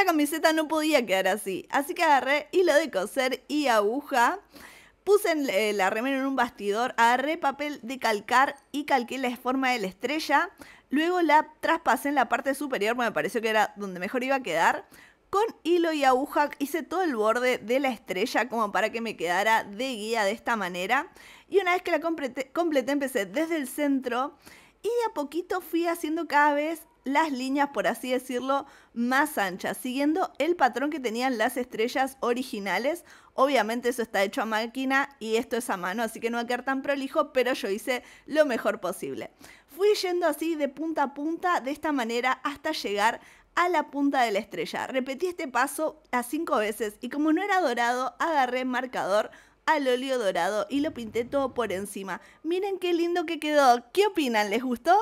esta camiseta no podía quedar así. Así que agarré hilo de coser y aguja. Puse eh, la remera en un bastidor, agarré papel de calcar y calqué la forma de la estrella. Luego la traspasé en la parte superior, me pareció que era donde mejor iba a quedar. Con hilo y aguja hice todo el borde de la estrella como para que me quedara de guía de esta manera. Y una vez que la completé empecé desde el centro y a poquito fui haciendo cada vez las líneas, por así decirlo, más anchas, siguiendo el patrón que tenían las estrellas originales. Obviamente eso está hecho a máquina y esto es a mano, así que no va a quedar tan prolijo, pero yo hice lo mejor posible. Fui yendo así de punta a punta de esta manera hasta llegar a la punta de la estrella. Repetí este paso a cinco veces y como no era dorado, agarré marcador al óleo dorado y lo pinté todo por encima. Miren qué lindo que quedó. ¿Qué opinan? ¿Les gustó?